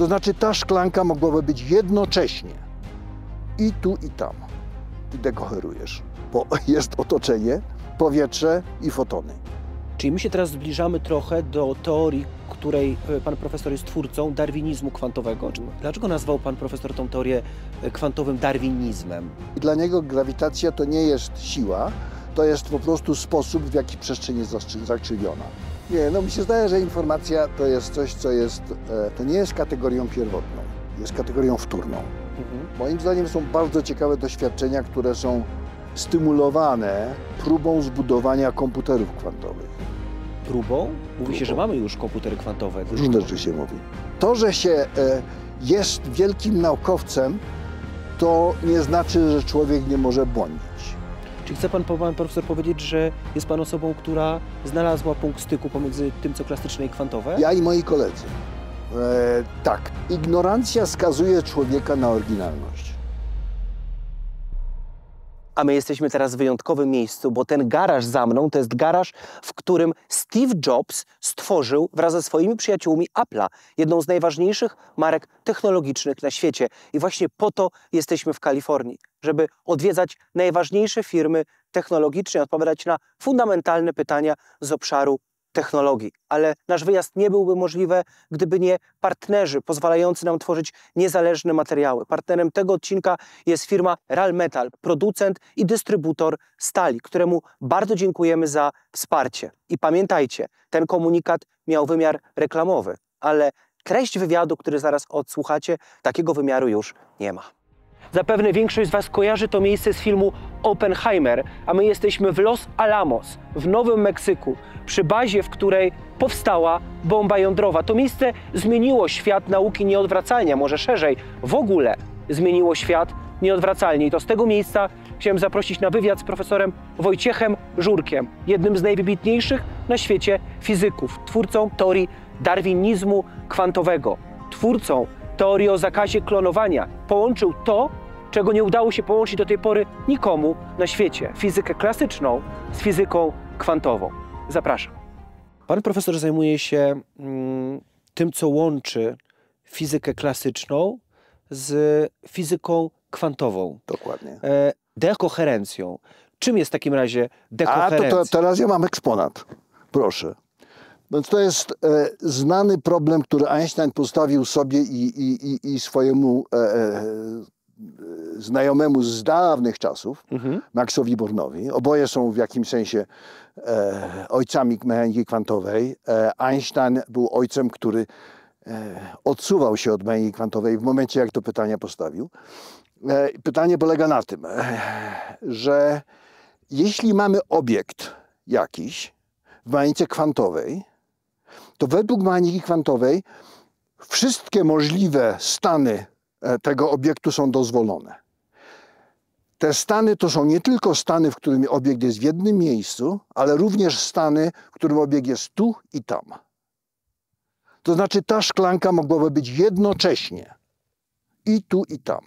To znaczy ta szklanka mogłaby być jednocześnie i tu, i tam. I dekoherujesz, bo jest otoczenie, powietrze i fotony. Czyli my się teraz zbliżamy trochę do teorii, której e, pan profesor jest twórcą, darwinizmu kwantowego. Dlaczego nazwał pan profesor tą teorię e, kwantowym darwinizmem? Dla niego grawitacja to nie jest siła, to jest po prostu sposób, w jaki przestrzeń jest zakrzywiona. Nie, no mi się zdaje, że informacja to jest coś, co jest, e, to nie jest kategorią pierwotną, jest kategorią wtórną. Mhm. Moim zdaniem są bardzo ciekawe doświadczenia, które są stymulowane próbą zbudowania komputerów kwantowych. Próbą? Mówi próbą. się, że mamy już komputery kwantowe. Różne rzeczy się mówi. To, że się e, jest wielkim naukowcem, to nie znaczy, że człowiek nie może błądzić. Czy chce pan, pan profesor powiedzieć, że jest pan osobą, która znalazła punkt styku pomiędzy tym, co klasyczne i kwantowe? Ja i moi koledzy. E, tak, ignorancja skazuje człowieka na oryginalność. A my jesteśmy teraz w wyjątkowym miejscu, bo ten garaż za mną to jest garaż, w którym Steve Jobs stworzył wraz ze swoimi przyjaciółmi Apple'a, jedną z najważniejszych marek technologicznych na świecie. I właśnie po to jesteśmy w Kalifornii, żeby odwiedzać najważniejsze firmy technologiczne, odpowiadać na fundamentalne pytania z obszaru technologii, ale nasz wyjazd nie byłby możliwy, gdyby nie partnerzy pozwalający nam tworzyć niezależne materiały. Partnerem tego odcinka jest firma RAL Metal, producent i dystrybutor stali, któremu bardzo dziękujemy za wsparcie. I pamiętajcie, ten komunikat miał wymiar reklamowy, ale treść wywiadu, który zaraz odsłuchacie, takiego wymiaru już nie ma. Zapewne większość z Was kojarzy to miejsce z filmu Oppenheimer, a my jesteśmy w Los Alamos, w Nowym Meksyku, przy bazie, w której powstała bomba jądrowa. To miejsce zmieniło świat nauki nieodwracalnie, może szerzej, w ogóle zmieniło świat nieodwracalnie. I to z tego miejsca chciałem zaprosić na wywiad z profesorem Wojciechem Żurkiem, jednym z najwybitniejszych na świecie fizyków, twórcą teorii darwinizmu kwantowego, twórcą teorię o zakazie klonowania. Połączył to, czego nie udało się połączyć do tej pory nikomu na świecie fizykę klasyczną z fizyką kwantową. Zapraszam. Pan profesor zajmuje się mm, tym, co łączy fizykę klasyczną z fizyką kwantową. Dokładnie. E, dekoherencją. Czym jest w takim razie dekoherencja? A to, to teraz ja mam eksponat. Proszę. Więc to jest e, znany problem, który Einstein postawił sobie i, i, i swojemu e, e, e, znajomemu z dawnych czasów, mhm. Maxowi Bornowi. Oboje są w jakimś sensie e, ojcami mechaniki kwantowej. E, Einstein był ojcem, który odsuwał się od mechaniki kwantowej w momencie, jak to pytanie postawił. pytanie polega na tym, że jeśli mamy obiekt jakiś w mechanice kwantowej, to według mechaniki kwantowej wszystkie możliwe stany e, tego obiektu są dozwolone. Te stany to są nie tylko stany, w którym obiekt jest w jednym miejscu, ale również stany, w którym obiekt jest tu i tam. To znaczy ta szklanka mogłaby być jednocześnie i tu i tam.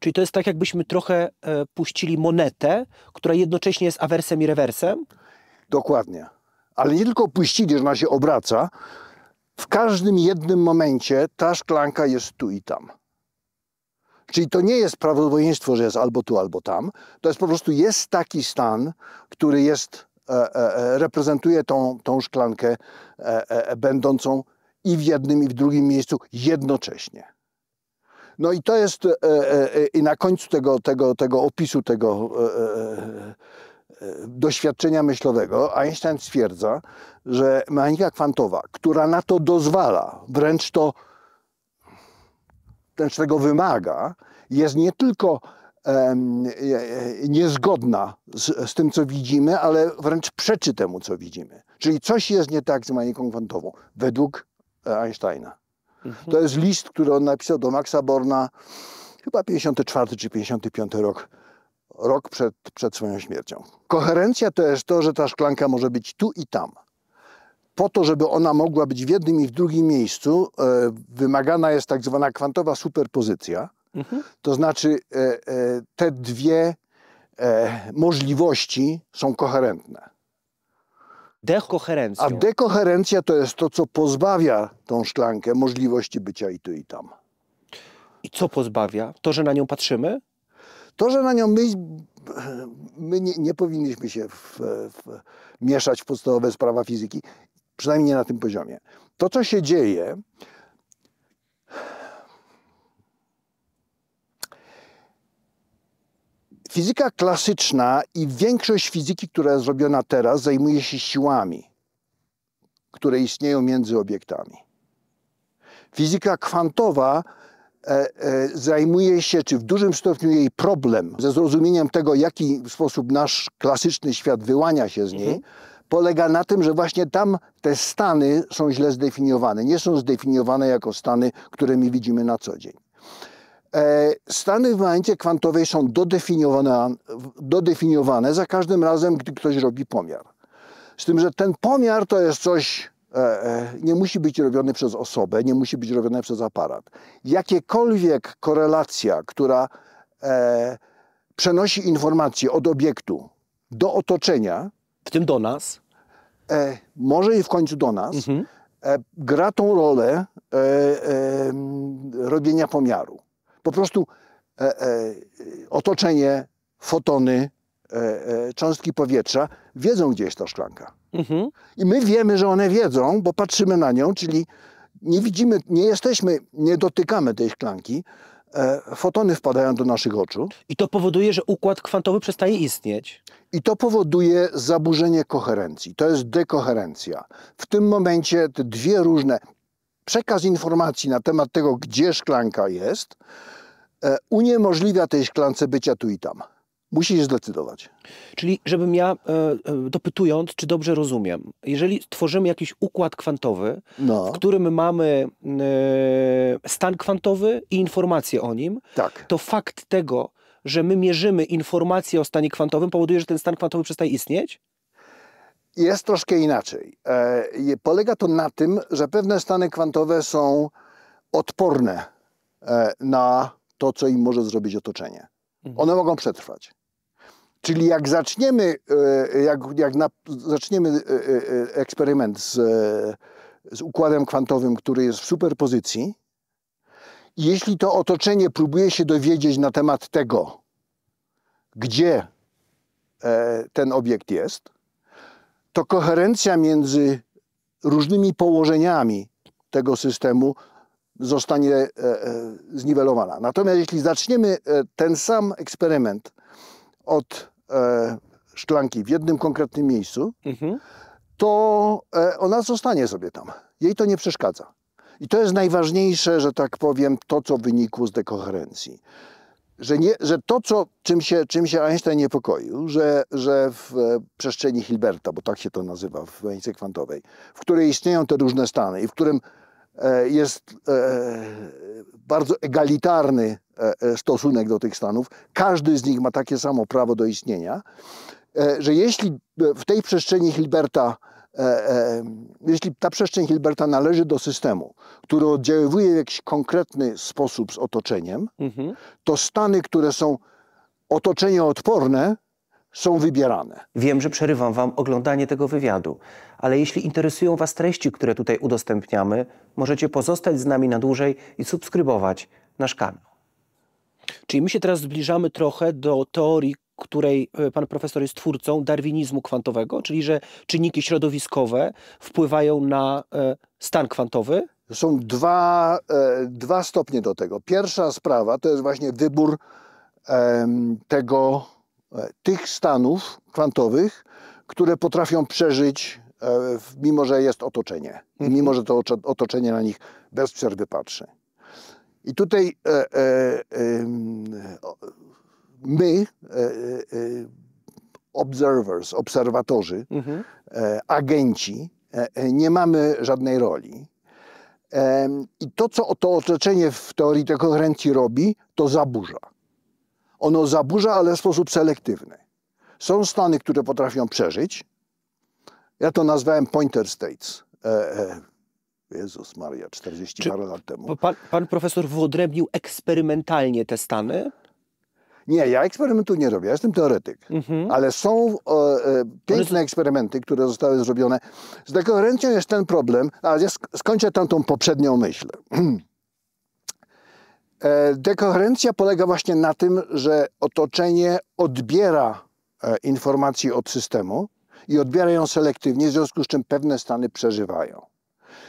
Czyli to jest tak, jakbyśmy trochę e, puścili monetę, która jednocześnie jest awersem i rewersem? Dokładnie ale nie tylko opuścili, że ona się obraca, w każdym jednym momencie ta szklanka jest tu i tam. Czyli to nie jest prawdopodobieństwo, że jest albo tu, albo tam. To jest po prostu jest taki stan, który jest, e, e, e reprezentuje tą, tą szklankę e, e, e, będącą i w jednym, i w drugim miejscu jednocześnie. No i to jest, i na końcu tego, tego, tego opisu, tego doświadczenia myślowego Einstein stwierdza, że mechanika kwantowa, która na to dozwala, wręcz to wręcz tego wymaga, jest nie tylko e, e, niezgodna z, z, tym, co widzimy, ale wręcz przeczy temu, co widzimy. Czyli coś jest nie tak z mechaniką kwantową, według e, Einsteina. Mhm. To jest list, który on napisał do Maxa Borna, chyba 54 czy 55 rok rok przed, przed swoją śmiercią. Koherencja to jest to, że ta szklanka może być tu i tam. Po to, żeby ona mogła być w jednym i w drugim miejscu, e, wymagana jest tak zwana kwantowa superpozycja. Mhm. To znaczy e, e, te dwie e, możliwości są koherentne. Dekoherencja. A dekoherencja to jest to, co pozbawia tą szklankę możliwości bycia i tu i tam. I co pozbawia? To, że na nią patrzymy? To, że na nią my, my nie, nie powinniśmy się w, w, mieszać w podstawowe sprawa fizyki, przynajmniej nie na tym poziomie. To, co się dzieje, Fizyka klasyczna i większość fizyki, która jest zrobiona teraz, zajmuje się siłami, które istnieją między obiektami. Fizyka kwantowa E, e, zajmuje się, czy w dużym stopniu jej problem ze zrozumieniem tego, jaki sposób nasz klasyczny świat wyłania się z niej, mhm. polega na tym, że właśnie tam te stany są źle zdefiniowane. Nie są zdefiniowane jako stany, które my widzimy na co dzień. E, stany w momencie kwantowej są dodefiniowane, dodefiniowane za każdym razem, gdy ktoś robi pomiar. Z tym, że ten pomiar to jest coś E, e, nie musi być robiony przez osobę, nie musi być robiony przez aparat. Jakiekolwiek korelacja, która e, przenosi informacje od obiektu do otoczenia, w tym do nas, może i w końcu do nas, mhm. gra tą rolę robienia pomiaru. Po prostu otoczenie, fotony, cząstki powietrza wiedzą, gdzie jest ta szklanka. Mhm. I my wiemy, że one wiedzą, bo patrzymy na nią, czyli nie widzimy, nie jesteśmy, nie dotykamy tej szklanki. E, fotony wpadają do naszych oczu. I to powoduje, że układ kwantowy przestaje istnieć. I to powoduje zaburzenie koherencji. To jest dekoherencja. W tym momencie te dwie różne. Przekaz informacji na temat tego, gdzie szklanka jest, e, uniemożliwia tej szklance bycia tu i tam. Musisz zdecydować. Czyli, żebym ja, e, e, dopytując, czy dobrze rozumiem, jeżeli tworzymy jakiś układ kwantowy, no. w którym mamy e, stan kwantowy i informacje o nim, tak. to fakt tego, że my mierzymy informacje o stanie kwantowym, powoduje, że ten stan kwantowy przestaje istnieć? Jest troszkę inaczej. polega to na tym, że pewne stany kwantowe są odporne na to, co im może zrobić otoczenie. Mhm. One mogą przetrwać. Czyli jak zaczniemy, e, jak, jak na, zaczniemy e, e, eksperyment z, z układem kwantowym, który jest w superpozycji, jeśli to otoczenie próbuje się dowiedzieć na temat tego, gdzie ten obiekt jest, to koherencja między różnymi położeniami tego systemu zostanie zniwelowana. Natomiast jeśli zaczniemy ten sam eksperyment od e, szklanki w jednym konkretnym miejscu, mhm. to e, ona zostanie sobie tam. Jej to nie przeszkadza. I to jest najważniejsze, że tak powiem, to, co wynikło z dekoherencji. Że, nie, że to, co, czym, się, czym się Einstein niepokoił, że, że w e, przestrzeni Hilberta, bo tak się to nazywa w mechanice kwantowej, w której istnieją te różne stany i w którym E, jest e, bardzo egalitarny e, stosunek do tych stanów. Każdy z nich ma takie samo prawo do istnienia, że jeśli w tej przestrzeni Hilberta jeśli ta przestrzeń Hilberta należy do systemu, który oddziaływuje w jakiś konkretny sposób z otoczeniem, mhm. to stany, które są otoczenie odporne, są wybierane. Wiem, że przerywam Wam oglądanie tego wywiadu, ale jeśli interesują Was treści, które tutaj udostępniamy, możecie pozostać z nami na dłużej i subskrybować nasz kanał. Czyli my się teraz zbliżamy trochę do teorii, której e, pan profesor jest twórcą darwinizmu kwantowego, czyli że czynniki środowiskowe wpływają na e, stan kwantowy. Są dwa, e, dwa stopnie do tego. Pierwsza sprawa to jest właśnie wybór tego E, tych stanów kwantowych, które potrafią przeżyć, e, mimo że jest otoczenie, mhm. mimo że to otoczenie na nich bez przerwy patrzy. I tutaj e, my, observers, obserwatorzy, mhm. agenci, nie mamy żadnej roli. I to, co to otoczenie w teorii tej koherencji robi, to zaburza. Ono zaburza, ale w sposób selektywny. Są stany, które potrafią przeżyć. Ja to nazwałem pointer states. E, e. Jezus Maria, 40 Czy parę lat temu. Pan, pan profesor wyodrębnił eksperymentalnie te stany? Nie, ja eksperymentu nie robię, ja jestem teoretyk. Mhm. Ale są e, e, piękne eksperymenty, które zostały zrobione. Z dekoherencją jest ten problem, ale ja sk skończę tamtą poprzednią myśl. E, dekoherencja polega właśnie na tym, że otoczenie odbiera e, informacji od systemu i odbiera ją selektywnie, w związku z czym pewne stany przeżywają.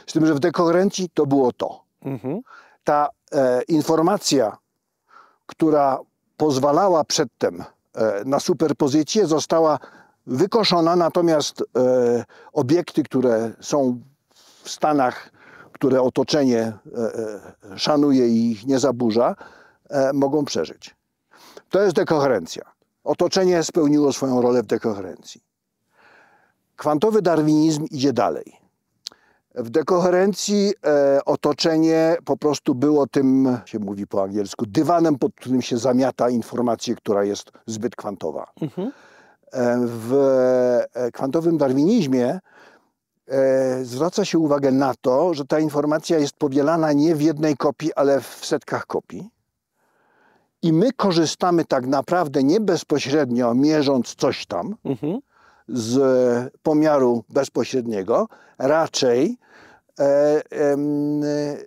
Z tym, że w dekoherencji to było to. Mhm. Ta e, informacja, która pozwalała przedtem e, na superpozycję, została wykoszona, natomiast e, obiekty, które są w stanach które otoczenie e, e, szanuje i ich nie zaburza, e, mogą przeżyć. To jest dekoherencja. Otoczenie spełniło swoją rolę w dekoherencji. Kwantowy darwinizm idzie dalej. W dekoherencji e, otoczenie po prostu było tym, się mówi po angielsku, dywanem, pod którym się zamiata informację, która jest zbyt kwantowa. Mhm. E, w e, kwantowym darwinizmie E, zwraca się uwagę na to, że ta informacja jest powielana nie w jednej kopii, ale w setkach kopii. I my korzystamy tak naprawdę nie bezpośrednio, mierząc coś tam mhm. z pomiaru bezpośredniego, raczej e, e,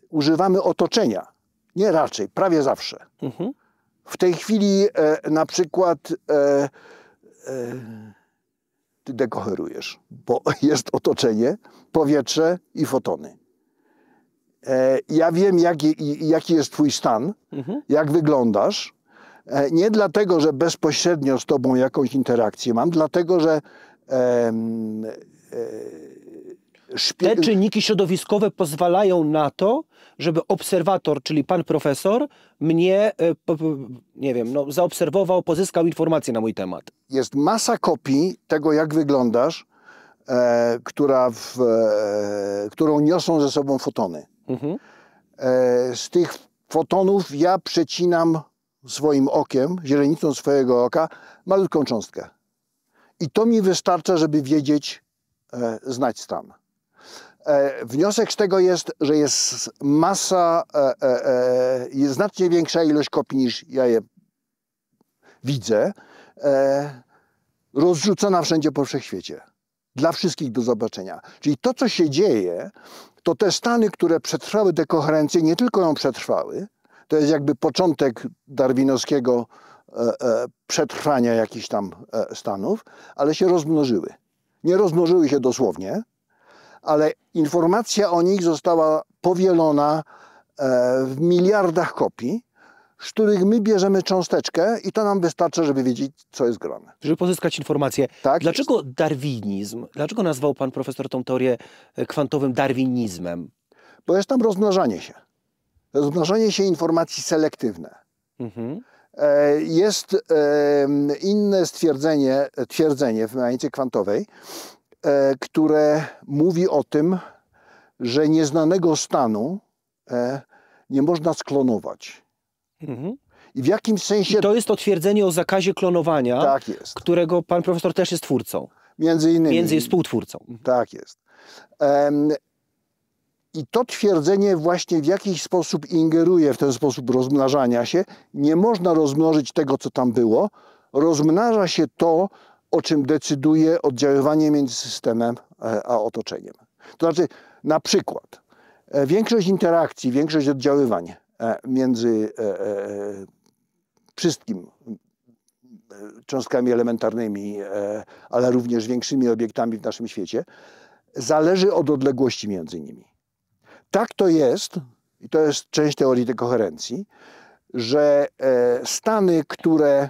używamy otoczenia. Nie raczej, prawie zawsze. Mhm. W tej chwili e, na przykład e, e, ty dekoherujesz, bo jest otoczenie, powietrze i fotony. E, ja wiem, jaki, jaki jest twój stan, mhm. jak wyglądasz. E, nie dlatego, że bezpośrednio z tobą jakąś interakcję mam, dlatego, że e, Te czynniki środowiskowe pozwalają na to, żeby obserwator, czyli pan profesor, mnie, e, nie wiem, no, zaobserwował, pozyskał informacje na mój temat. Jest masa kopii tego, jak wyglądasz, e, która w, e, którą niosą ze sobą fotony. Mhm. E, z tych fotonów ja przecinam swoim okiem, źrenicą swojego oka, malutką cząstkę. I to mi wystarcza, żeby wiedzieć, e, znać stan. E, wniosek z tego jest, że jest masa, e, e, jest znacznie większa ilość kopii niż ja je widzę, rozrzucona wszędzie po wszechświecie. Dla wszystkich do zobaczenia. Czyli to, co się dzieje, to te Stany, które przetrwały dekoherencję, nie tylko ją przetrwały, to jest jakby początek darwinowskiego przetrwania jakichś tam stanów, ale się rozmnożyły. Nie rozmnożyły się dosłownie, ale informacja o nich została powielona e, w miliardach kopii, z których my bierzemy cząsteczkę i to nam wystarczy, żeby wiedzieć, co jest grane. Żeby pozyskać informację. Tak Dlaczego jest. darwinizm? Dlaczego nazwał pan profesor tą teorię e, kwantowym darwinizmem? Bo jest tam rozmnażanie się. Rozmnażanie się informacji selektywne. Mhm. E, jest inne stwierdzenie, twierdzenie w mechanice kwantowej, E, które mówi o tym, że nieznanego stanu e, nie można sklonować. Mhm. I w jakim sensie. I to jest to twierdzenie o zakazie klonowania, tak którego pan profesor też jest twórcą. Między innymi. Między jest współtwórcą. Mhm. Tak jest. I to twierdzenie właśnie w jakiś sposób ingeruje w ten sposób rozmnażania się. Nie można rozmnożyć tego, co tam było. Rozmnaża się to, o czym decyduje oddziaływanie między systemem e, a otoczeniem. To znaczy, na przykład, e, większość interakcji, większość oddziaływań e, między wszystkim cząstkami elementarnymi, ale również większymi obiektami w naszym świecie, zależy od odległości między nimi. Tak to jest, i to jest część teorii dekoherencji, koherencji, że stany, które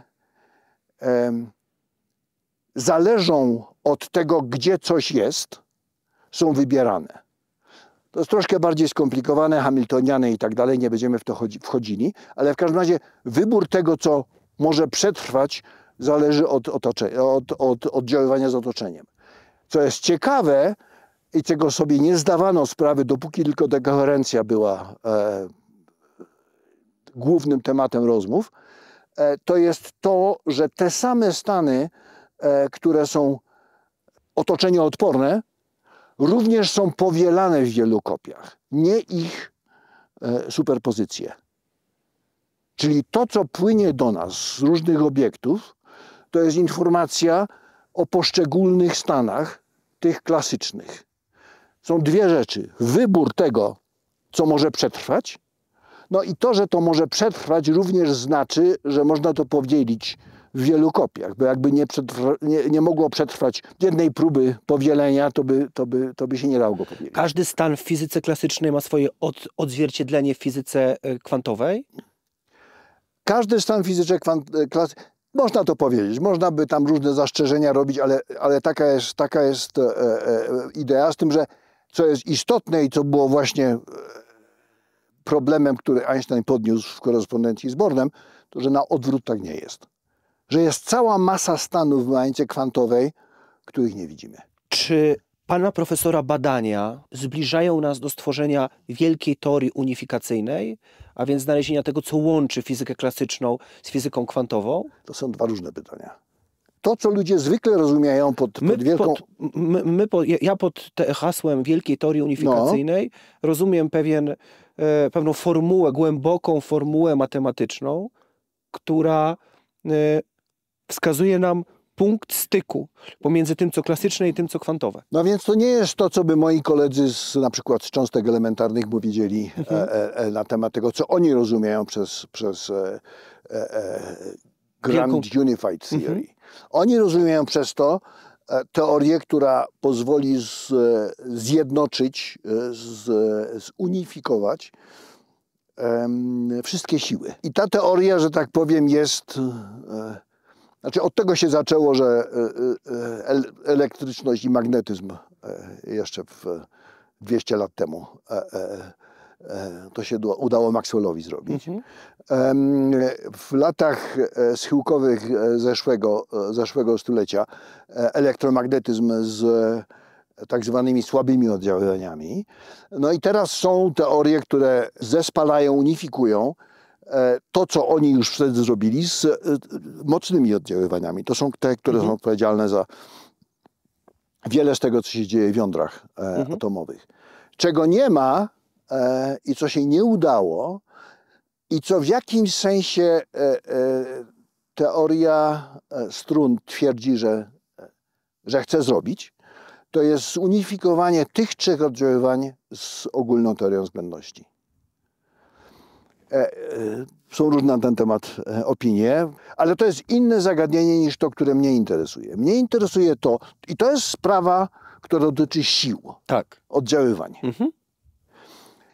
zależą od tego, gdzie coś jest, są wybierane. To jest troszkę bardziej skomplikowane, hamiltoniane i tak dalej, nie będziemy w to wchodzili, ale w każdym razie wybór tego, co może przetrwać, zależy od, otocze, od, od oddziaływania z otoczeniem. Co jest ciekawe i czego sobie nie zdawano sprawy, dopóki tylko dekoherencja była e, głównym tematem rozmów, e, to jest to, że te same stany E, które są otoczenie odporne, również są powielane w wielu kopiach, nie ich e, superpozycje. Czyli to, co płynie do nas z różnych obiektów, to jest informacja o poszczególnych stanach tych klasycznych. Są dwie rzeczy. Wybór tego, co może przetrwać, no i to, że to może przetrwać, również znaczy, że można to podzielić w wielu kopiach, bo jakby nie, przetrwa, nie, nie mogło przetrwać jednej próby powielenia, to by, to by, to by się nie dało go powielić. Każdy stan w fizyce klasycznej ma swoje od, odzwierciedlenie w fizyce e, kwantowej? Każdy stan fizyce kwant, e, można to powiedzieć, można by tam różne zastrzeżenia robić, ale, ale taka jest, taka jest e, e, e idea, z tym, że co jest istotne i co było właśnie problemem, który Einstein podniósł w korespondencji z Bornem, to że na odwrót tak nie jest że jest cała masa stanów w momencie kwantowej, których nie widzimy. Czy pana profesora badania zbliżają nas do stworzenia wielkiej teorii unifikacyjnej, a więc znalezienia tego, co łączy fizykę klasyczną z fizyką kwantową? To są dwa różne pytania. To, co ludzie zwykle rozumieją pod, pod my wielką... Pod, my, my ja pod hasłem wielkiej teorii unifikacyjnej no. rozumiem pewien, e, pewną formułę, głęboką formułę matematyczną, która e, wskazuje nam punkt styku pomiędzy tym, co klasyczne i tym, co kwantowe. No więc to nie jest to, co by moi koledzy z, na przykład z cząstek elementarnych powiedzieli mhm. E, e, e, na temat tego, co oni rozumieją przez, przez e, e, e Grand Wielką... Unified Theory. Mhm. Oni rozumieją przez to teorię, która pozwoli z, zjednoczyć, z, zunifikować wszystkie siły. I ta teoria, że tak powiem, jest znaczy od tego się zaczęło, że e, e, e, elektryczność i magnetyzm jeszcze w 200 lat temu to się udało Maxwellowi zrobić. Mhm. W latach schyłkowych zeszłego, zeszłego stulecia elektromagnetyzm z tak zwanymi słabymi oddziaływaniami. No i teraz są teorie, które zespalają, unifikują E, to, co oni już wtedy zrobili z e, mocnymi oddziaływaniami. To są te, które mhm. są odpowiedzialne za wiele z tego, co się dzieje w jądrach e, mhm. atomowych. Czego nie ma i co się nie udało i co w jakimś sensie teoria strun twierdzi, że, że chce zrobić, to jest zunifikowanie tych trzech oddziaływań z ogólną teorią względności. E, e, są różne na ten temat e, opinie, ale to jest inne zagadnienie niż to, które mnie interesuje. Mnie interesuje to, i to jest sprawa, która dotyczy sił, tak. oddziaływań. Mhm.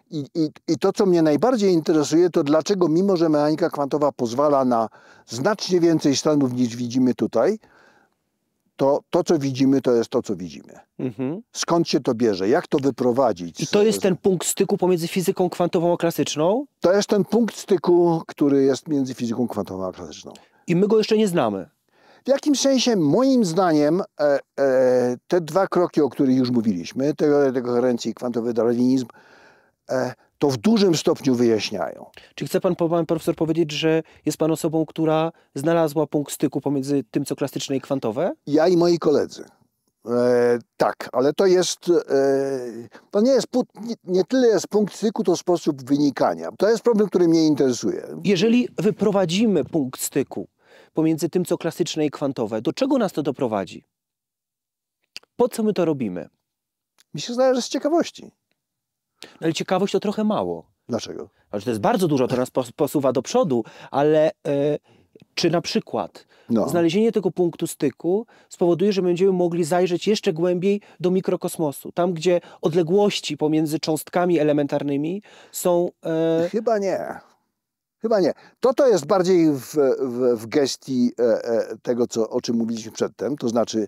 I, i, I to, co mnie najbardziej interesuje, to dlaczego, mimo że mechanika kwantowa pozwala na znacznie więcej stanów niż widzimy tutaj, to, to, co widzimy, to jest to, co widzimy. Mhm. Skąd się to bierze? Jak to wyprowadzić? I to jest ten punkt styku pomiędzy fizyką kwantową a klasyczną? To jest ten punkt styku, który jest między fizyką kwantową a klasyczną. I my go jeszcze nie znamy. W jakimś sensie, moim zdaniem, e, e, te dwa kroki, o których już mówiliśmy, tego dekoherencji i kwantowy darwinizm, e, to w dużym stopniu wyjaśniają. Czy chce pan, pan profesor powiedzieć, że jest pan osobą, która znalazła punkt styku pomiędzy tym, co klasyczne i kwantowe? Ja i moi koledzy. E, tak, ale to jest, e, to nie jest, nie, nie tyle jest punkt styku, to sposób wynikania. To jest problem, który mnie interesuje. Jeżeli wyprowadzimy punkt styku pomiędzy tym, co klasyczne i kwantowe, do czego nas to doprowadzi? Po co my to robimy? Mi się zdaje, że z ciekawości. No ale ciekawość to trochę mało. Dlaczego? Znaczy, to jest bardzo dużo, to nas posuwa do przodu, ale e, czy na przykład no. znalezienie tego punktu styku spowoduje, że będziemy mogli zajrzeć jeszcze głębiej do mikrokosmosu, tam gdzie odległości pomiędzy cząstkami elementarnymi są. E... Chyba nie. Chyba nie. To to jest bardziej w, w, w gestii e, e tego, co, o czym mówiliśmy przedtem, to znaczy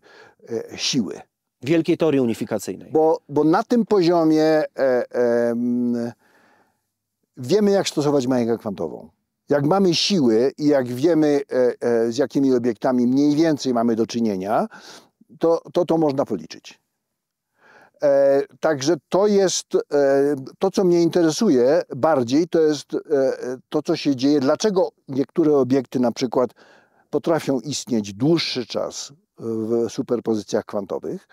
e, siły wielkiej teorii unifikacyjnej. Bo, bo na tym poziomie e, e, wiemy, jak stosować mechanikę kwantową. Jak mamy siły i jak wiemy, e, e, z jakimi obiektami mniej więcej mamy do czynienia, to to, to można policzyć. E, także to jest e, to, co mnie interesuje bardziej, to jest e, to, co się dzieje, dlaczego niektóre obiekty na przykład potrafią istnieć dłuższy czas w superpozycjach kwantowych.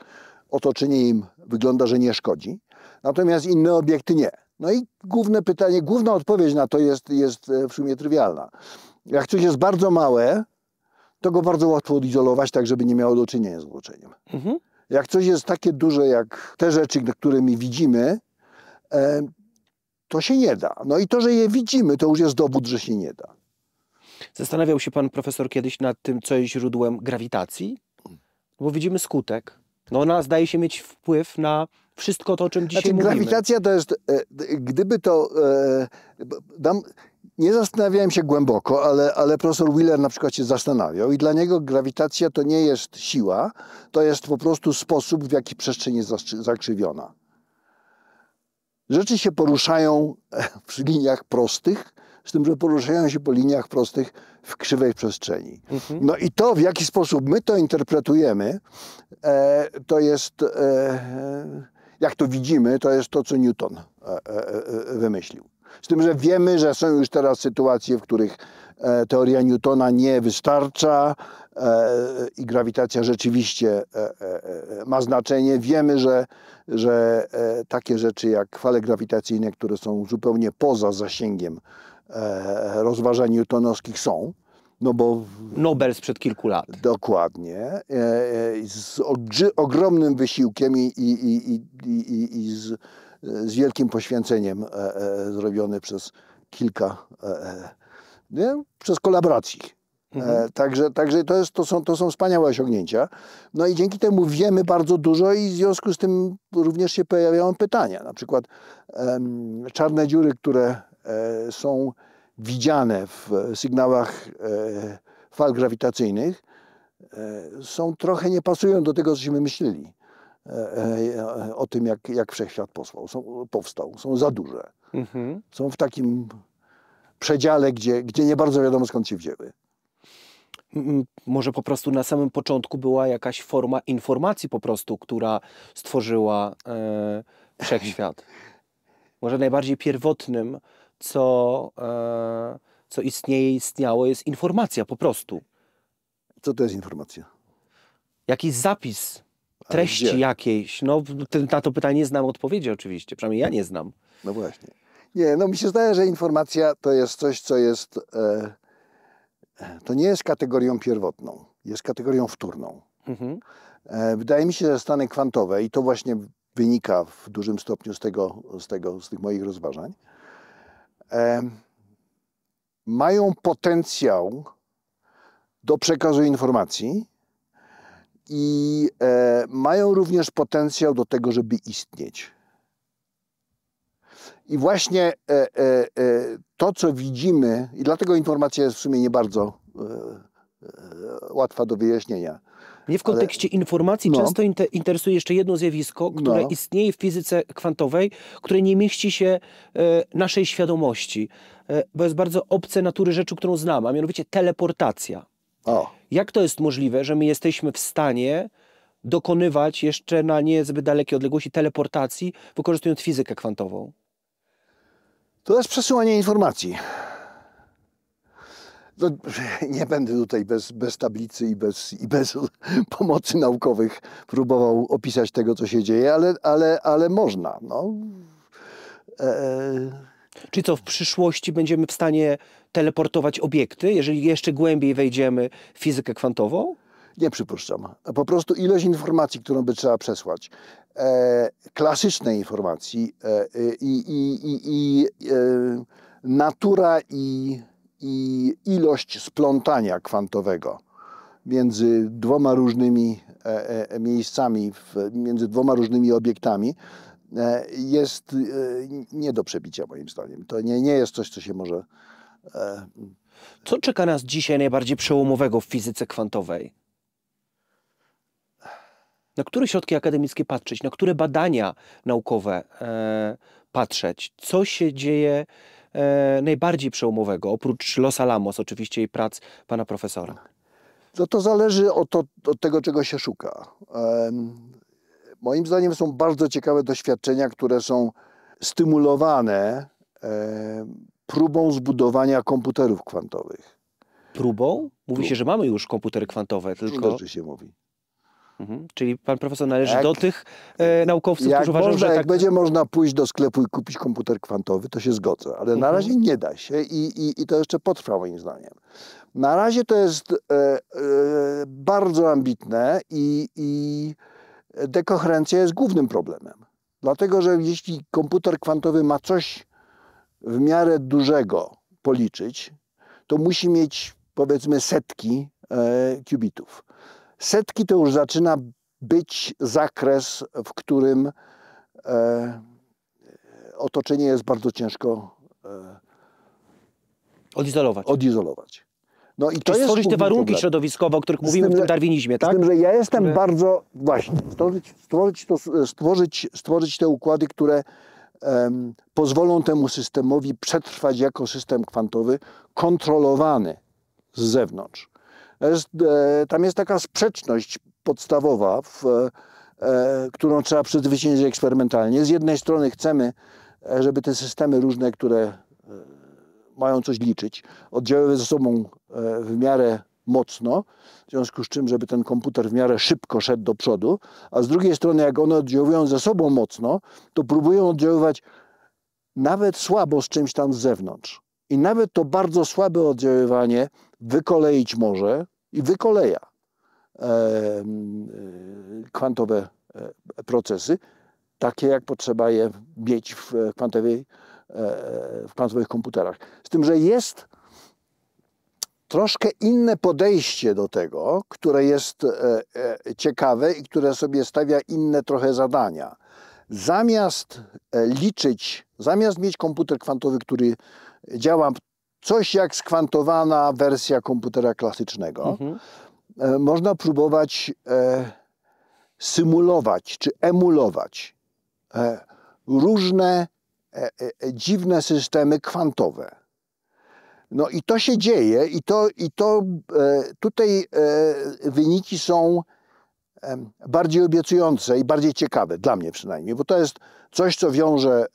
Otoczenie im wygląda, że nie szkodzi, natomiast inne obiekty nie. No i główne pytanie, główna odpowiedź na to jest, jest e, w sumie trywialna. Jak coś jest bardzo małe, to go bardzo łatwo odizolować, tak żeby nie miało do czynienia z włóczeniem. Mhm. Jak coś jest takie duże jak te rzeczy, którymi widzimy, e, to się nie da. No i to, że je widzimy, to już jest dowód, że się nie da. Zastanawiał się pan profesor kiedyś nad tym, co jest źródłem grawitacji? bo widzimy skutek. No ona zdaje się mieć wpływ na wszystko to, o czym dzisiaj znaczy, mówimy. Grawitacja to jest, e, gdyby to, e, dam, nie zastanawiałem się głęboko, ale, ale profesor Wheeler na przykład się zastanawiał i dla niego grawitacja to nie jest siła, to jest po prostu sposób, w jaki przestrzeń jest zakrzywiona. Rzeczy się poruszają e, w liniach prostych, z tym, że poruszają się po liniach prostych w krzywej przestrzeni. Mhm. No i to, w jaki sposób my to interpretujemy, e, to jest, e, e jak to widzimy, to jest to, co Newton e, e, e, wymyślił. Z tym, że wiemy, że są już teraz sytuacje, w których teoria Newtona nie wystarcza i grawitacja rzeczywiście ma znaczenie. Wiemy, że, że takie rzeczy jak fale grawitacyjne, które są zupełnie poza zasięgiem E, rozważań newtonowskich są. No bo. Nobel sprzed kilku lat. Dokładnie. E, e, z ogromnym wysiłkiem i, i, i, i z, z, wielkim poświęceniem zrobiony przez kilka, nie? przez kolaboracji. Mhm. Także, także to, jest, to, są, to są wspaniałe osiągnięcia. No i dzięki temu wiemy bardzo dużo i w związku z tym również się pojawiają pytania. Na przykład czarne dziury, które E, są widziane w sygnałach e, fal grawitacyjnych, e, są trochę nie pasują do tego, cośmy myśleli o tym, jak, jak wszechświat posłał, są, powstał. Są za duże. Mhm. Są w takim przedziale, gdzie, gdzie nie bardzo wiadomo skąd się wzięły. Może po prostu na samym początku była jakaś forma informacji po prostu, która stworzyła e, wszechświat. Może najbardziej pierwotnym co, e, co istnieje, istniało, jest informacja po prostu. Co to jest informacja? Jakiś zapis treści jakiejś. No, na to pytanie nie znam odpowiedzi oczywiście, przynajmniej ja nie znam. No właśnie. Nie, no mi się zdaje, że informacja to jest coś, co jest... E, to nie jest kategorią pierwotną, jest kategorią wtórną. Mhm. E, wydaje mi się, że stany kwantowe, i to właśnie wynika w dużym stopniu z, tego, z, tego, z tych moich rozważań, mają potencjał do przekazu informacji i e, mają również potencjał do tego, żeby istnieć. I właśnie e, e, to, co widzimy, i dlatego informacja jest w sumie nie bardzo łatwa do wyjaśnienia. Mnie w kontekście ale... informacji no. często inter interesuje jeszcze jedno zjawisko, które no. istnieje w fizyce kwantowej, które nie mieści się e, naszej świadomości, e, bo jest bardzo obce natury rzeczy, którą znam, a mianowicie teleportacja. O. Jak to jest możliwe, że my jesteśmy w stanie dokonywać jeszcze na niezbyt dalekiej odległości teleportacji, wykorzystując fizykę kwantową? To jest przesyłanie informacji. No, nie będę tutaj bez, bez tablicy i bez, i bez pomocy naukowych próbował opisać tego, co się dzieje, ale, ale, ale można. No. E... e Czy co w przyszłości będziemy w stanie teleportować obiekty, jeżeli jeszcze głębiej wejdziemy w fizykę kwantową? Nie przypuszczam. Po prostu ilość informacji, którą by trzeba przesłać, e, klasycznej informacji e, i, i e, natura i i ilość splątania kwantowego między dwoma różnymi e, e, miejscami, między dwoma różnymi obiektami e, jest nie do przebicia moim zdaniem. To nie, nie jest coś, co się może... Co czeka nas dzisiaj najbardziej przełomowego w fizyce kwantowej? Na które środki akademickie patrzeć? Na które badania naukowe patrzeć? Co się dzieje e, najbardziej przełomowego, oprócz Los Alamos oczywiście i prac pana profesora? No to zależy od, od tego, czego się szuka. moim zdaniem są bardzo ciekawe doświadczenia, które są stymulowane e, próbą zbudowania komputerów kwantowych. Próbą? Mówi Prób. się, że mamy już komputery kwantowe, tylko... Sztuczne się mówi. Mhm. Czyli pan profesor należy jak, do tych e, naukowców, którzy uważają, można, że... Tak... Jak będzie można pójść do sklepu i kupić komputer kwantowy, to się zgodzę, ale mhm. na razie nie da się i, i, i to jeszcze potrwa moim zdaniem. Na razie to jest e, e, bardzo ambitne i, i dekoherencja jest głównym problemem. Dlatego, że jeśli komputer kwantowy ma coś w miarę dużego policzyć, to musi mieć powiedzmy setki e, qubitów. Setki to już zaczyna być zakres, w którym e, otoczenie jest bardzo ciężko e, odizolować. odizolować. No i Czyli to jest te warunki problem. środowiskowe, o których mówimy tym, w tym darwinizmie, tak? Z tym, tak? że ja jestem które... bardzo, właśnie, stworzyć, stworzyć, to, stworzyć, stworzyć te układy, które um, pozwolą temu systemowi przetrwać jako system kwantowy kontrolowany z zewnątrz. E, tam jest taka sprzeczność podstawowa, w, e, e, którą trzeba przezwyciężyć eksperymentalnie. Z jednej strony chcemy, żeby te systemy różne, które mają coś liczyć, oddziaływały ze sobą w miarę mocno, w związku z czym, żeby ten komputer w miarę szybko szedł do przodu, a z drugiej strony, jak one oddziałują ze sobą mocno, to próbują oddziaływać nawet słabo z czymś tam z zewnątrz i nawet to bardzo słabe oddziaływanie wykoleić może i wykoleja e, e, kwantowe e, procesy, takie jak potrzeba je mieć w, kwantowej, w kwantowych komputerach. Z tym, że jest troszkę inne podejście do tego, które jest ciekawe i które sobie stawia inne trochę zadania. Zamiast liczyć, zamiast mieć komputer kwantowy, który działa coś jak skwantowana wersja komputera klasycznego. Mhm. E, można próbować e, symulować czy emulować e, różne e, e, e, dziwne systemy kwantowe. No i to się dzieje i to, i to tutaj wyniki są bardziej obiecujące i bardziej ciekawe, dla mnie przynajmniej, bo to jest coś, co wiąże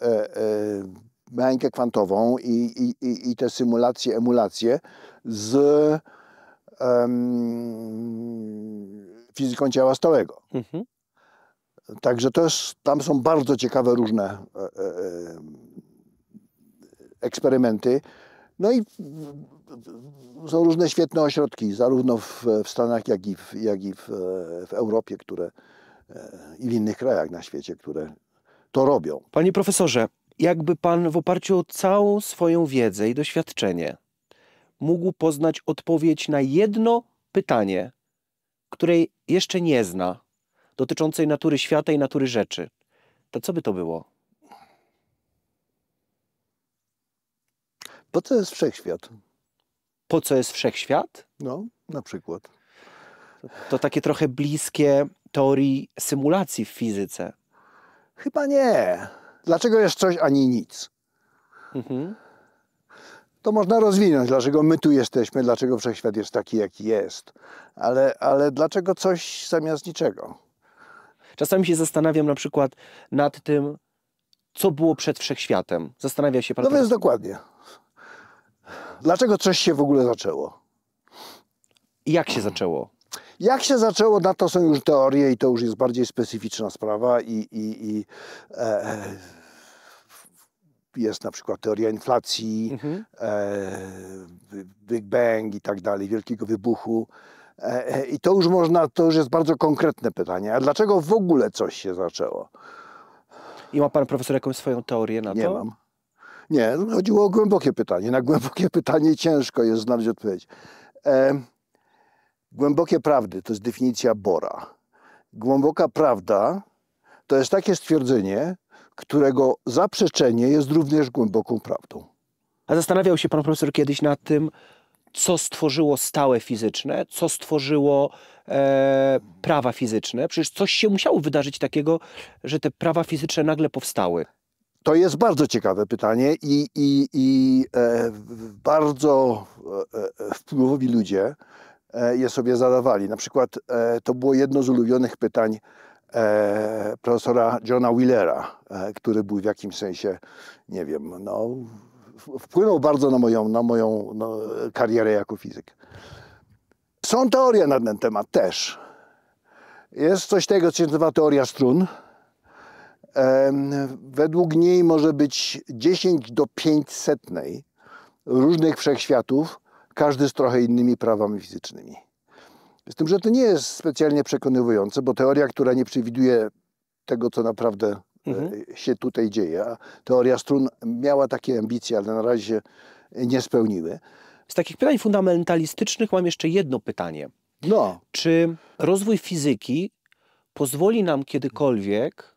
mechanikę kwantową i, i, i, te symulacje, emulacje z um, fizyką ciała stałego. Mhm. Także to jest, tam są bardzo ciekawe różne e, e, e, eksperymenty. No i są różne świetne ośrodki, zarówno w, w Stanach, jak i, w, jak i w, w Europie, które e, i w innych krajach na świecie, które to robią. Panie profesorze, jakby Pan w oparciu o całą swoją wiedzę i doświadczenie mógł poznać odpowiedź na jedno pytanie, której jeszcze nie zna, dotyczącej natury świata i natury rzeczy, to co by to było? Po co jest wszechświat? Po co jest wszechświat? No, na przykład. To, to takie trochę bliskie teorii symulacji w fizyce. Chyba nie. Dlaczego jest coś, a nie nic? Mhm. To można rozwinąć, dlaczego my tu jesteśmy, dlaczego wszechświat jest taki, jaki jest, ale, ale dlaczego coś zamiast niczego? Czasami się zastanawiam na przykład nad tym, co było przed wszechświatem. Zastanawia się pan. No więc dokładnie. Dlaczego coś się w ogóle zaczęło? I jak się zaczęło? Jak się zaczęło, na to są już teorie i to już jest bardziej specyficzna sprawa i, i, i e, e jest na przykład teoria inflacji, mhm. e, Big Bang i tak dalej, wielkiego wybuchu. E, e, I to już można, to już jest bardzo konkretne pytanie. A dlaczego w ogóle coś się zaczęło? I ma pan profesor jakąś swoją teorię na Nie to? Nie mam. Nie, chodziło o głębokie pytanie. Na głębokie pytanie ciężko jest znaleźć odpowiedź. E, Głębokie prawdy to jest definicja Bora. Głęboka prawda to jest takie stwierdzenie, którego zaprzeczenie jest również głęboką prawdą. A zastanawiał się pan profesor kiedyś nad tym, co stworzyło stałe fizyczne, co stworzyło e, prawa fizyczne. Przecież coś się musiało wydarzyć takiego, że te prawa fizyczne nagle powstały. To jest bardzo ciekawe pytanie i, i, i e, bardzo e, e, wpływowi ludzie E, je sobie zadawali. Na przykład e, to było jedno z ulubionych pytań e, profesora Johna Willera, który był w jakimś sensie, nie wiem, no, wpłynął bardzo na moją, na moją no, karierę jako fizyk. Są teorie na ten temat też. Jest coś tego, co się nazywa teoria strun. Według niej może być 10 do 500 różnych wszechświatów, każdy z trochę innymi prawami fizycznymi. Z tym, że to nie jest specjalnie przekonywujące, bo teoria, która nie przewiduje tego, co naprawdę e, mhm. się tutaj dzieje, a teoria strun miała takie ambicje, ale na razie się nie spełniły. Z takich pytań fundamentalistycznych mam jeszcze jedno pytanie. No. Czy rozwój fizyki pozwoli nam kiedykolwiek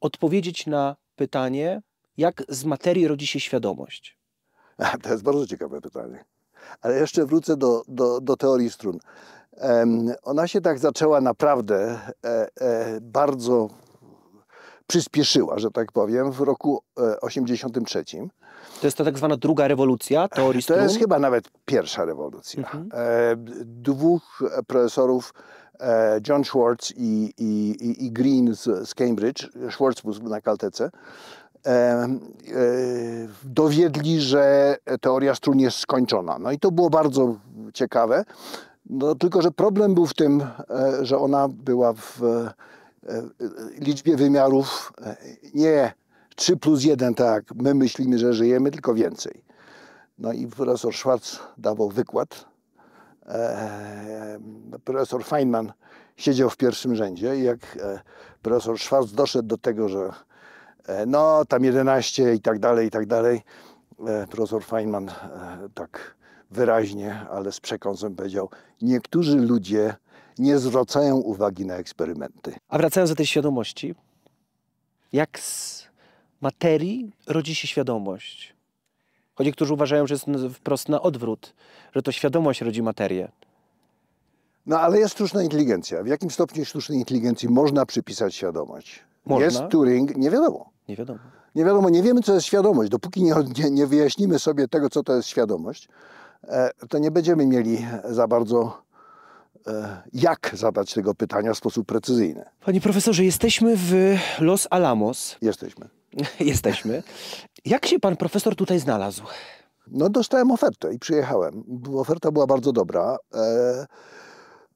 odpowiedzieć na pytanie, jak z materii rodzi się świadomość? To jest bardzo ciekawe pytanie. Ale jeszcze wrócę do, do, do teorii strun. Ona się tak zaczęła naprawdę e, e, bardzo przyspieszyła, że tak powiem, w roku 83. E, to jest ta tak zwana druga rewolucja teorii strun? To jest chyba nawet pierwsza rewolucja. Mhm. Dwóch profesorów, John Schwartz i, i, i Green z, Cambridge, Schwartz był na Kaltece, E, dowiedli, że teoria strun jest skończona. No i to było bardzo ciekawe. No, tylko, że problem był w tym, e, że ona była w e, liczbie wymiarów nie 3 plus 1, tak my myślimy, że żyjemy, tylko więcej. No i profesor Schwarz dawał wykład. Profesor Feynman siedział w pierwszym rzędzie i jak profesor Schwarz doszedł do tego, że E, no tam 11 i tak dalej, i tak dalej. E, profesor Feynman e, tak wyraźnie, ale z przekąsem powiedział, niektórzy ludzie nie zwracają uwagi na eksperymenty. A wracając do tej świadomości, jak z materii rodzi się świadomość? Choć niektórzy uważają, że jest wprost na odwrót, że to świadomość rodzi materię. No ale jest sztuczna inteligencja. W jakim stopniu sztucznej inteligencji można przypisać świadomość? Można? Jest Turing, nie wiadomo. Nie wiadomo. Nie wiadomo, nie wiemy, co jest świadomość. Dopóki nie, nie, nie wyjaśnimy sobie tego, co to jest świadomość, e, to nie będziemy mieli za bardzo e, jak zadać tego pytania w sposób precyzyjny. Panie profesorze, jesteśmy w Los Alamos. Jesteśmy. jesteśmy. Jak się pan profesor tutaj znalazł? No dostałem ofertę i przyjechałem. Oferta była bardzo dobra. E,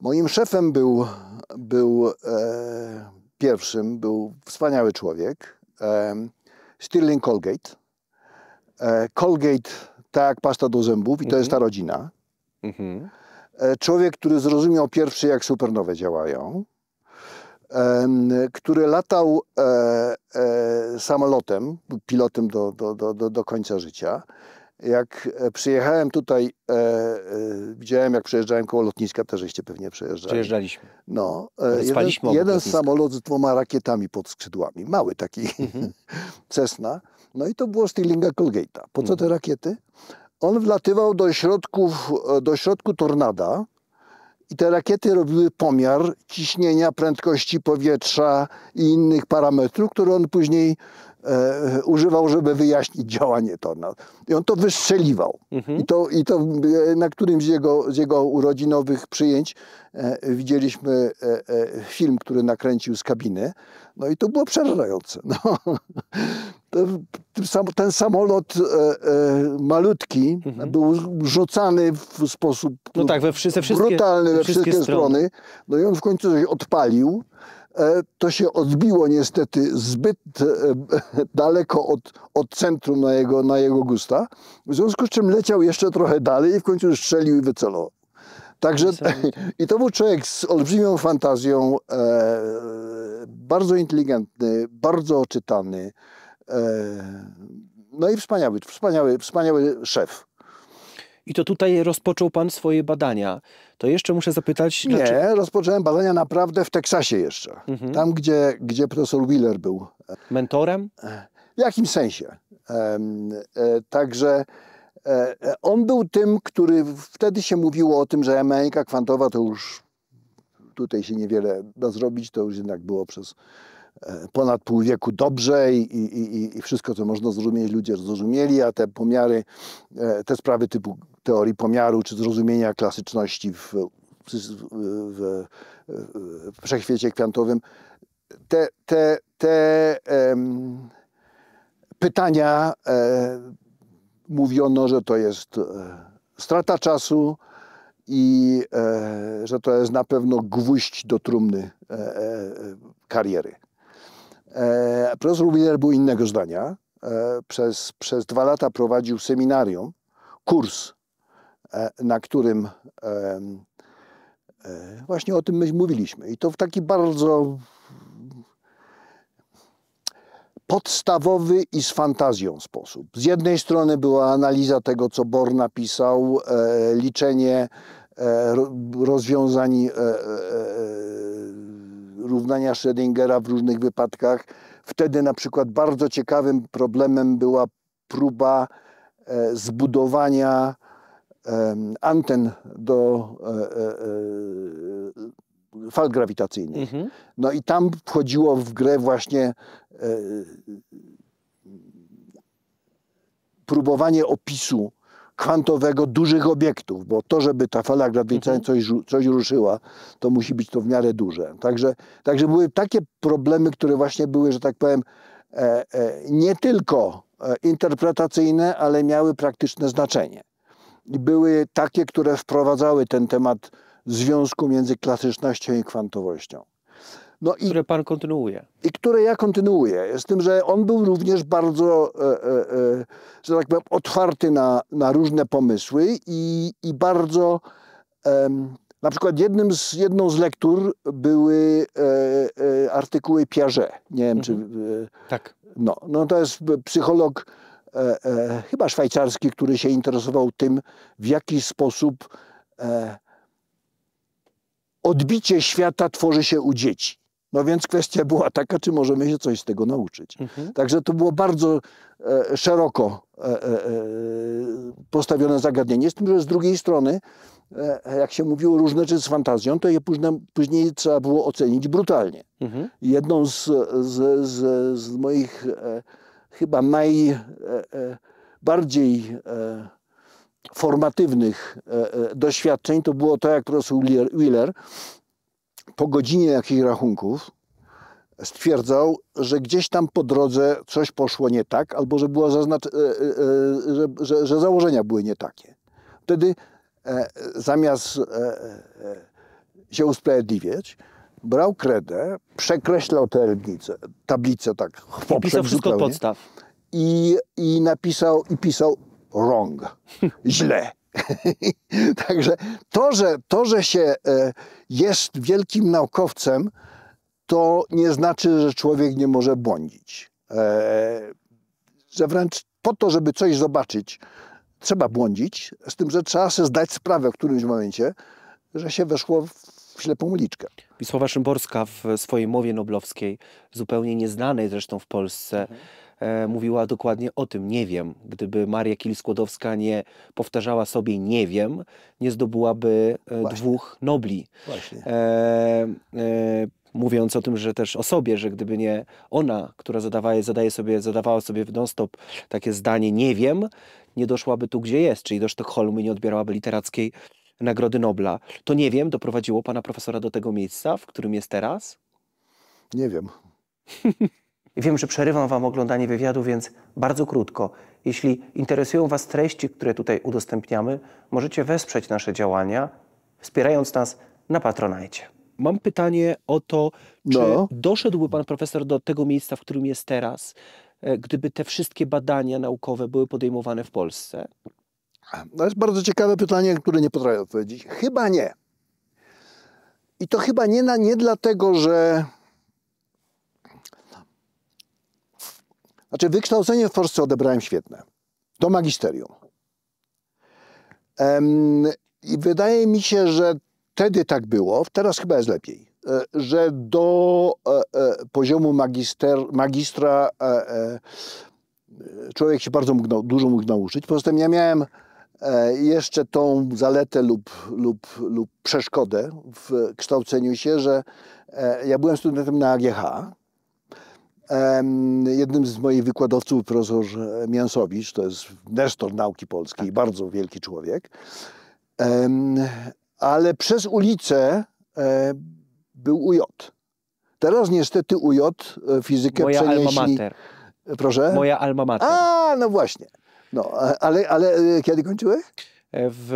moim szefem był, był e, pierwszym, był wspaniały człowiek. Stirling Colgate. E, Colgate, tak, pasta do zębów i to jest ta mhm. rodzina. Mhm. E, człowiek, który zrozumiał pierwszy, jak supernowe działają, który latał e, samolotem, pilotem do, do, do, do końca życia, jak e, przyjechałem tutaj, e, e, widziałem jak przejeżdżałem koło lotniska, też żeście pewnie przejeżdżali. Przejeżdżaliśmy. No, e, jeden, jeden samolot z dwoma rakietami pod skrzydłami, mały taki, mm -hmm. Cessna. No i to było Stirlinga Colgate'a. Po co mhm. te rakiety? On wlatywał do, środków, e, do środku tornada i te rakiety robiły pomiar ciśnienia, prędkości powietrza i innych parametrów, które on później E, używał, żeby wyjaśnić działanie tornad. I on to wystrzeliwał. Mhm. I to, i to e, na którymś z jego, z jego urodzinowych przyjęć e, widzieliśmy e, e, film, który nakręcił z kabiny. No i to było przerażające. No. Ten samolot malutki mhm. był rzucany w sposób no tak, we, brutalny we wszystkie, we wszystkie, strony. strony. No i on w końcu się odpalił. E, to się odbiło niestety zbyt e, daleko od, od centrum na jego, na jego gusta, w związku z czym leciał jeszcze trochę dalej i w końcu strzelił i wycelował. Także i to był człowiek z olbrzymią fantazją, e, bardzo inteligentny, bardzo oczytany, e, no i wspaniały, wspaniały, wspaniały szef. I to tutaj rozpoczął pan swoje badania to jeszcze muszę zapytać... Nie, dlaczego... rozpocząłem badania naprawdę w Teksasie jeszcze. Mhm. Tam, gdzie, gdzie profesor Wheeler był. Mentorem? W jakim sensie. E, także e, e, on był tym, który wtedy się mówiło o tym, że mechanika kwantowa to już tutaj się niewiele da zrobić, to już jednak było przez ponad pół wieku dobrze i, i, i, wszystko, co można zrozumieć, ludzie zrozumieli, a te pomiary, te sprawy typu teorii pomiaru czy zrozumienia klasyczności w, w, w, w wszechświecie kwiatowym, te, te, te pytania e, mówiono, że to jest e, strata czasu i e, że to jest na pewno gwóźdź do trumny kariery. profesor Wheeler był innego zdania. przez, przez dwa lata prowadził seminarium, kurs E, na którym e, właśnie o tym my mówiliśmy. I to w taki bardzo podstawowy i z fantazją sposób. Z jednej strony była analiza tego, co Bohr napisał, e, liczenie rozwiązań równania Schrödingera w różnych wypadkach. Wtedy na przykład bardzo ciekawym problemem była próba zbudowania anten do e, e, e, fal grawitacyjnych. Mhm. No i tam wchodziło w grę właśnie próbowanie opisu kwantowego dużych obiektów, bo to, żeby ta fala grawitacyjna mhm. coś, coś ruszyła, to musi być to w miarę duże. Także, także były takie problemy, które właśnie były, że tak powiem, nie tylko interpretacyjne, ale miały praktyczne znaczenie i były takie, które wprowadzały ten temat związku między klasycznością i kwantowością. No i, które pan kontynuuje. I które ja kontynuuję. Z tym, że on był również bardzo, e, e, e że tak powiem, otwarty na, na różne pomysły i, i bardzo. E, na przykład jednym z, jedną z lektur były e, e, artykuły Piaget. Nie wiem, mhm. czy. tak. No, no to jest psycholog E, e, chyba szwajcarski, który się interesował tym, w jaki sposób e, odbicie świata tworzy się u dzieci. No więc kwestia była taka, czy możemy się coś z tego nauczyć. Mhm. Także to było bardzo e, szeroko e, e, e postawione zagadnienie. Z tym, że z drugiej strony, e, jak się mówiło, różne rzeczy z fantazją, to je później, później trzeba było ocenić brutalnie. Mhm. Jedną z, z, z, z moich chyba najbardziej e, e, e, formatywnych doświadczeń to było to, jak Ross Wheeler po godzinie jakichś rachunków stwierdzał, że gdzieś tam po drodze coś poszło nie tak, albo że, było zaznacz... że, że, że założenia były nie takie. Wtedy zamiast się usprawiedliwiać, brał kredę, przekreślał tablicę, tablicę tak chwopszem. pisał wszystko podstaw. I, I napisał, i pisał wrong, źle. Także to że, to, że się e, jest wielkim naukowcem, to nie znaczy, że człowiek nie może błądzić. E, że wręcz po to, żeby coś zobaczyć, trzeba błądzić, z tym, że trzeba sobie zdać sprawę w którymś momencie, że się weszło w w ślepą uliczkę. Wisława Szymborska w swojej mowie noblowskiej, zupełnie nieznanej zresztą w Polsce, mhm. e, mówiła dokładnie o tym, nie wiem. Gdyby Maria kil nie powtarzała sobie nie wiem, nie zdobyłaby e, dwóch nobli. Właśnie. E, e, mówiąc o tym, że też o sobie, że gdyby nie ona, która zadawała zadaje sobie, zadawała sobie w non-stop takie zdanie nie wiem, nie doszłaby tu, gdzie jest, czyli do Sztokholmu i nie odbierałaby literackiej Nagrody Nobla. To nie wiem, doprowadziło pana profesora do tego miejsca, w którym jest teraz? Nie wiem. Wiem, że przerywam Wam oglądanie wywiadu, więc bardzo krótko. Jeśli interesują Was treści, które tutaj udostępniamy, możecie wesprzeć nasze działania, wspierając nas na Patronajcie. Mam pytanie o to, czy no. doszedłby Pan Profesor do tego miejsca, w którym jest teraz, e, gdyby te wszystkie badania naukowe były podejmowane w Polsce? To no, jest bardzo ciekawe pytanie, które nie potrafię odpowiedzieć. Chyba nie. I to chyba nie, na, nie dlatego, że. Znaczy, wykształcenie w Polsce odebrałem świetne. Do magisterium. I wydaje mi się, że wtedy tak było, teraz chyba jest lepiej, e, że do e, e, poziomu magister, magistra człowiek się bardzo mógł, dużo mógł nauczyć. Poza tym ja miałem E, jeszcze tą zaletę lub, lub, lub przeszkodę w kształceniu się, że e, ja byłem studentem na AGH. Jednym z moich wykładowców profesor Mięsowicz, to jest nestor nauki polskiej, tak. bardzo wielki człowiek. Ale przez ulicę e, był UJ. Teraz niestety UJ fizykę Moja Alma mater. Proszę? Moja alma mater. A, no właśnie. No, ale, ale e, kiedy kończyłeś? E, w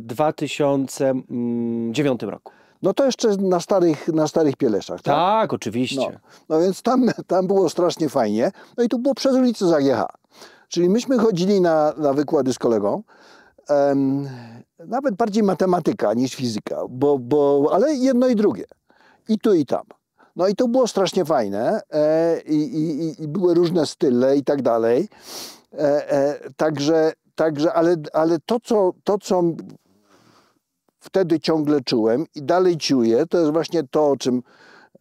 2009 mm, roku. No to jeszcze na starych, na starych Pieleszach, tak? Tak, oczywiście. No, no więc tam, tam było strasznie fajnie. No i tu było przez ulicę ZAGH. Czyli myśmy chodzili na, na wykłady z kolegą. Um, nawet bardziej matematyka niż fizyka, bo, bo, ale jedno i drugie. I tu i tam. No i to było strasznie fajne. E, i, i, I były różne style i tak dalej. E, e, także, także ale, ale to, co, to, co wtedy ciągle czułem i dalej czuję, to jest właśnie to, o czym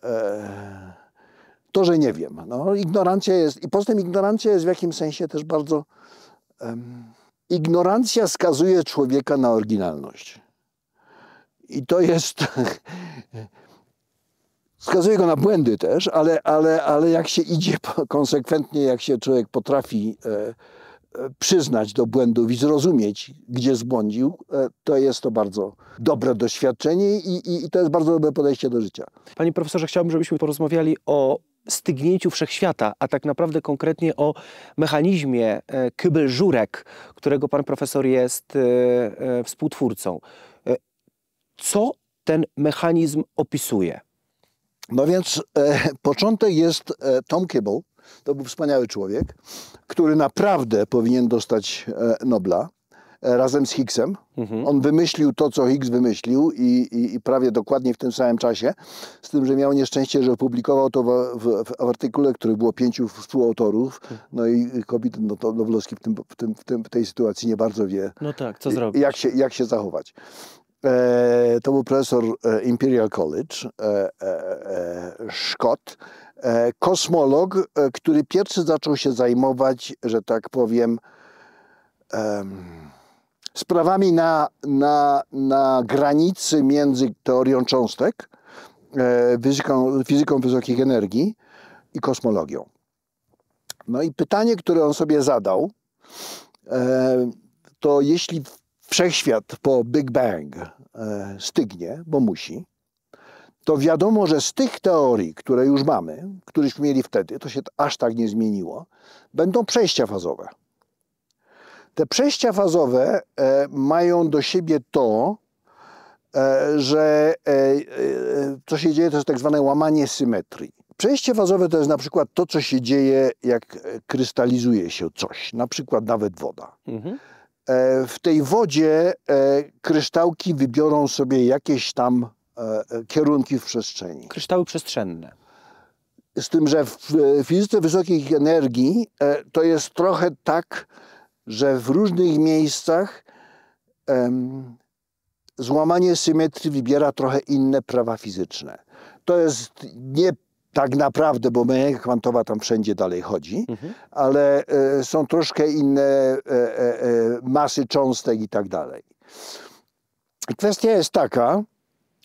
e, to, że nie wiem. No, ignorancja jest, i poza tym ignorancja jest w jakimś sensie też bardzo. Um, ignorancja skazuje człowieka na oryginalność. I to jest. Wskazuje go na błędy też, ale, ale, ale jak się idzie konsekwentnie, jak się człowiek potrafi e, e, przyznać do błędów i zrozumieć, gdzie zbłądził, e, to jest to bardzo dobre doświadczenie i, i, i, to jest bardzo dobre podejście do życia. Panie profesorze, chciałbym, żebyśmy porozmawiali o stygnięciu wszechświata, a tak naprawdę konkretnie o mechanizmie kybel-żurek, którego pan profesor jest współtwórcą. Co ten mechanizm opisuje? No więc e, początek jest e, Tom Kibble. To był wspaniały człowiek, który naprawdę powinien dostać e, Nobla e, razem z Higgsem. Mhm. On wymyślił to, co Higgs wymyślił i, i, i, prawie dokładnie w tym samym czasie, z tym, że miał nieszczęście, że opublikował to w, w, w artykule, który było pięciu współautorów, mhm. no i kobiet no, to Nowlowski w, tym, w, tym, w, tym, w tej sytuacji nie bardzo wie, no tak, co zrobić? Jak, się, jak się zachować. E, to był profesor e, Imperial College, e, Szkot, kosmolog, który pierwszy zaczął się zajmować, że tak powiem, sprawami na, na, na granicy między teorią cząstek, fizyką, fizyką wysokich energii i kosmologią. No i pytanie, które on sobie zadał, to jeśli wszechświat po Big Bang e, stygnie, bo musi, to wiadomo, że z tych teorii, które już mamy, któreśmy mieli wtedy, to się aż tak nie zmieniło, będą przejścia fazowe. Te przejścia fazowe e, mają do siebie to, e, że co się dzieje, to jest tak zwane łamanie symetrii. Przejście fazowe to jest na przykład to, co się dzieje, jak krystalizuje się coś, na przykład nawet woda. Mhm. E, w tej wodzie e, kryształki wybiorą sobie jakieś tam e, kierunki w przestrzeni. Kryształy przestrzenne. Z tym, że w fizyce wysokich energii to jest trochę tak, że w różnych miejscach złamanie symetrii wybiera trochę inne prawa fizyczne. To jest nie tak naprawdę, bo mechanika kwantowa tam wszędzie dalej chodzi, mhm. ale e, są troszkę inne e, e, e masy cząstek i tak dalej. Kwestia jest taka,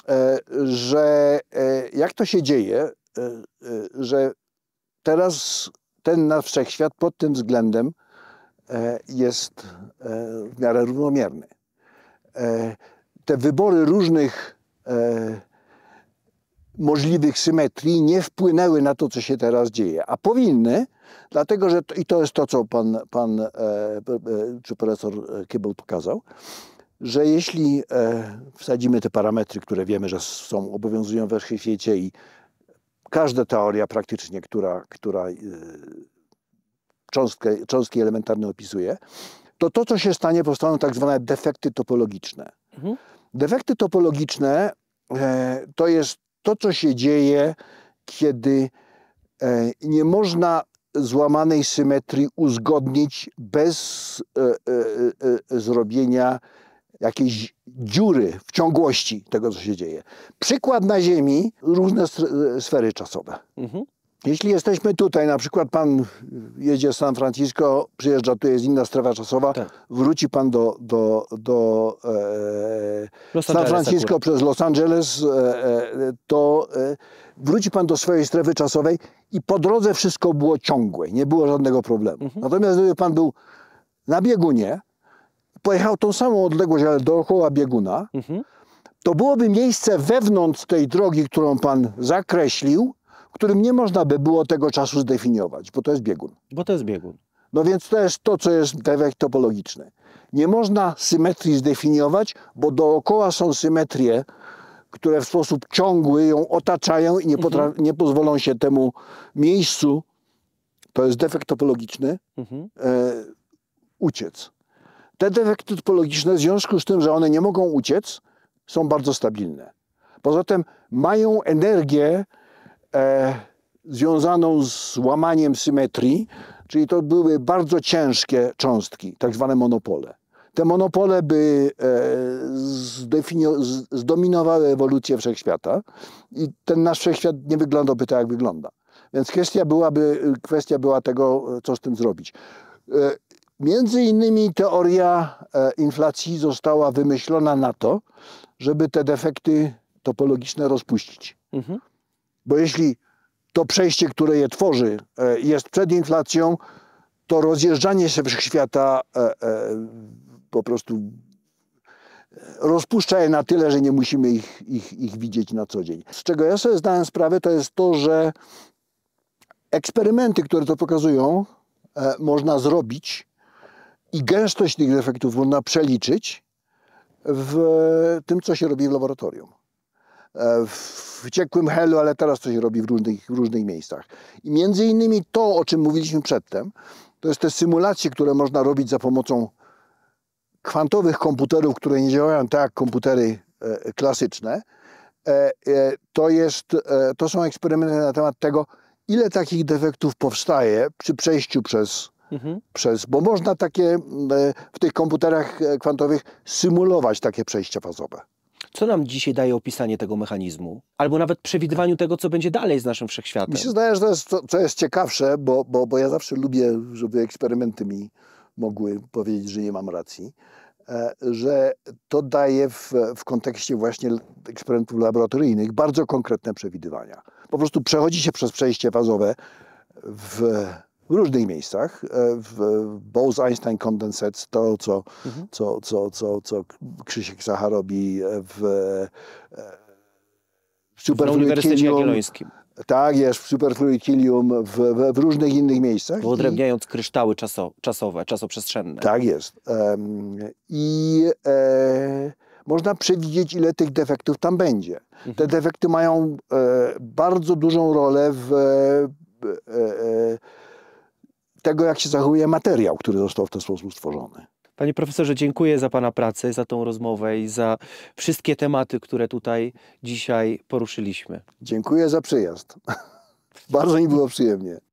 e, że e, jak to się dzieje, że teraz ten nasz wszechświat pod tym względem jest w miarę równomierny. Te wybory różnych możliwych symetrii nie wpłynęły na to, co się teraz dzieje, a powinny, dlatego że, to, i to jest to, co pan, pan e, e, czy profesor e, Kibel pokazał, że jeśli e, wsadzimy te parametry, które wiemy, że są, obowiązują we wszechświecie i każda teoria praktycznie, która, która y, cząstkę, cząstki elementarne opisuje, to to, co się stanie, powstaną tak zwane defekty topologiczne. Mhm. Defekty topologiczne e, to jest to, co się dzieje, kiedy e, nie można złamanej symetrii uzgodnić bez e, e, zrobienia jakiejś dziury w ciągłości tego, co się dzieje. Przykład na Ziemi, różne sfery czasowe. Mhm. Jeśli jesteśmy tutaj, na przykład pan jedzie z San Francisco, przyjeżdża, tu jest inna strefa czasowa, tak. wróci pan do, do, do e, San Francisco akurat. przez Los Angeles, e, e, to e, wróci pan do swojej strefy czasowej i po drodze wszystko było ciągłe, nie było żadnego problemu. Mhm. Natomiast gdyby pan był na biegunie, pojechał tą samą odległość, ale dookoła bieguna, mhm. to byłoby miejsce wewnątrz tej drogi, którą pan zakreślił, którym nie można by było tego czasu zdefiniować, bo to jest biegun. Bo to jest biegun. No więc to jest to, co jest defekt topologiczny. Nie można symetrii zdefiniować, bo dookoła są symetrie, które w sposób ciągły ją otaczają i nie, mhm. nie pozwolą się temu miejscu, to jest defekt topologiczny, mhm. e, uciec. Te defekty topologiczne, w związku z tym, że one nie mogą uciec, są bardzo stabilne. Poza tym mają energię E, związaną z łamaniem symetrii, czyli to były bardzo ciężkie cząstki, tak zwane monopole. Te monopole by e, zdominowały ewolucję wszechświata i ten nasz wszechświat nie wyglądałby tak, jak wygląda. Więc kwestia, byłaby, kwestia była tego, co z tym zrobić. E, między innymi teoria inflacji została wymyślona na to, żeby te defekty topologiczne rozpuścić. Mhm. Bo jeśli to przejście, które je tworzy, e, jest przed inflacją, to rozjeżdżanie się wszechświata e, e, po prostu rozpuszcza je na tyle, że nie musimy ich, ich, ich widzieć na co dzień. Z czego ja sobie zdałem sprawę, to jest to, że eksperymenty, które to pokazują, można zrobić i gęstość tych defektów można przeliczyć w tym, co się robi w laboratorium. E, w ciekłym helu, ale teraz to się robi w różnych, w różnych miejscach. I między innymi to, o czym mówiliśmy przedtem, to jest te symulacje, które można robić za pomocą kwantowych komputerów, które nie działają tak jak komputery e, klasyczne. E, to, jest, to są eksperymenty na temat tego, ile takich defektów powstaje przy przejściu przez, mhm. przez bo można takie w tych komputerach kwantowych symulować takie przejścia fazowe. Co nam dzisiaj daje opisanie tego mechanizmu? Albo nawet przewidywaniu tego, co będzie dalej z naszym wszechświatem? Mi się zdaje, że to jest, to, to jest ciekawsze, bo, bo, bo ja zawsze lubię, żeby eksperymenty mi mogły powiedzieć, że nie mam racji e, że to daje w, w kontekście właśnie eksperymentów laboratoryjnych bardzo konkretne przewidywania. Po prostu przechodzi się przez przejście fazowe w w różnych miejscach. E, w Bose-Einstein Condensate, to co, mhm. co, co, co, co Krzysiek Sacha robi e, e, w, w Superuniwersytecie Jagiellońskim. Tak, jest w Superfluidilium, w, w, w, różnych innych miejscach. Wyodrębniając I... kryształy czaso, czasowe, czasoprzestrzenne. Tak jest. Um, I e, można przewidzieć, ile tych defektów tam będzie. Mhm. Te defekty mają e, bardzo dużą rolę w e, tego, jak się zachowuje materiał, który został w ten sposób stworzony. Panie profesorze, dziękuję za Pana pracę, za tą rozmowę i za wszystkie tematy, które tutaj dzisiaj poruszyliśmy. Dziękuję za przyjazd. Bardzo mi było przyjemnie.